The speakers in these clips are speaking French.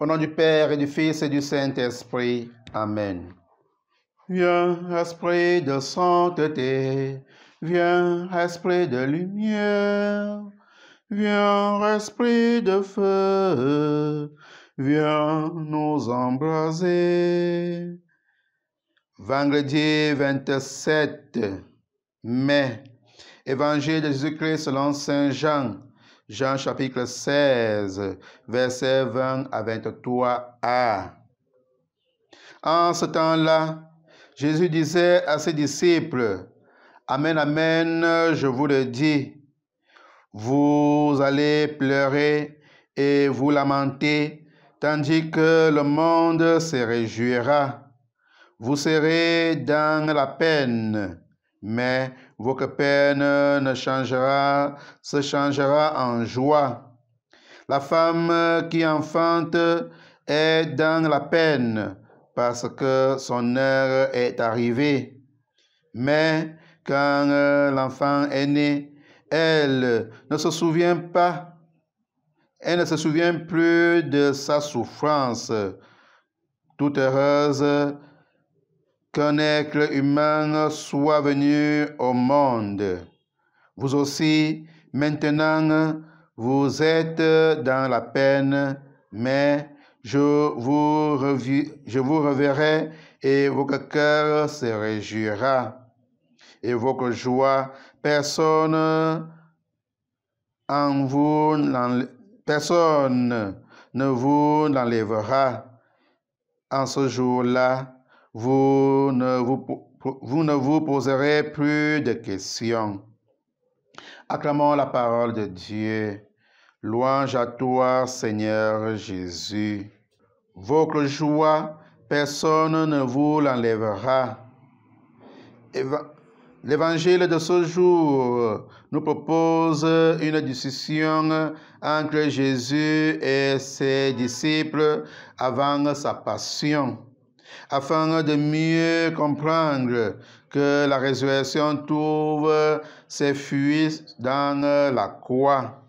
Au nom du Père et du Fils et du Saint-Esprit. Amen. Viens, esprit de sainteté, viens, esprit de lumière, viens, esprit de feu, viens nous embraser. Vendredi 27 mai, Évangile de Jésus-Christ selon Saint Jean, Jean chapitre 16, versets 20 à 23a. En ce temps-là, Jésus disait à ses disciples, Amen, Amen, je vous le dis, vous allez pleurer et vous lamenter, tandis que le monde se réjouira. Vous serez dans la peine, mais votre peine ne changera, se changera en joie. La femme qui enfante est dans la peine parce que son heure est arrivée. Mais quand l'enfant est né, elle ne se souvient pas, elle ne se souvient plus de sa souffrance. Toute heureuse, qu'un être humain soit venu au monde. Vous aussi, maintenant, vous êtes dans la peine, mais je vous, je vous reverrai et votre cœur se réjouira et votre joie. Personne en vous, personne ne vous l'enlèvera. En ce jour-là, vous ne vous, poserez plus de questions. Acclamons la parole de Dieu. Louange à toi, Seigneur Jésus. Votre joie, personne ne vous l'enlèvera. L'évangile de ce jour nous propose une discussion entre Jésus et ses disciples avant sa passion afin de mieux comprendre que la résurrection trouve ses fuites dans la croix.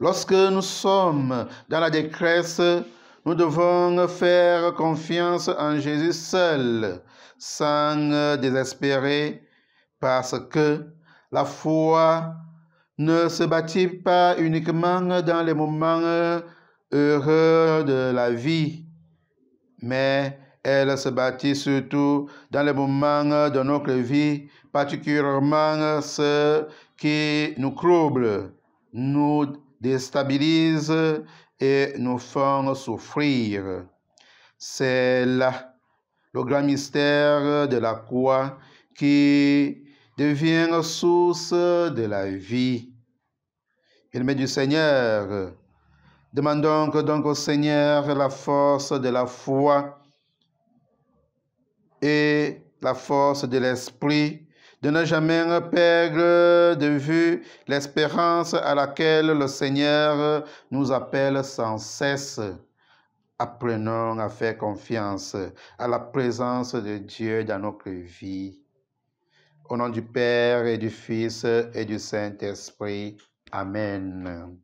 Lorsque nous sommes dans la décresse, nous devons faire confiance en Jésus seul, sans désespérer, parce que la foi ne se bâtit pas uniquement dans les moments heureux de la vie, mais elle se bâtit surtout dans les moments de notre vie, particulièrement ceux qui nous troublent, nous déstabilisent et nous font souffrir. C'est là le grand mystère de la croix qui devient source de la vie. Il met du Seigneur, demandons donc au Seigneur la force de la foi et la force de l'esprit, de ne jamais perdre de vue l'espérance à laquelle le Seigneur nous appelle sans cesse. Apprenons à faire confiance à la présence de Dieu dans notre vie. Au nom du Père et du Fils et du Saint-Esprit. Amen.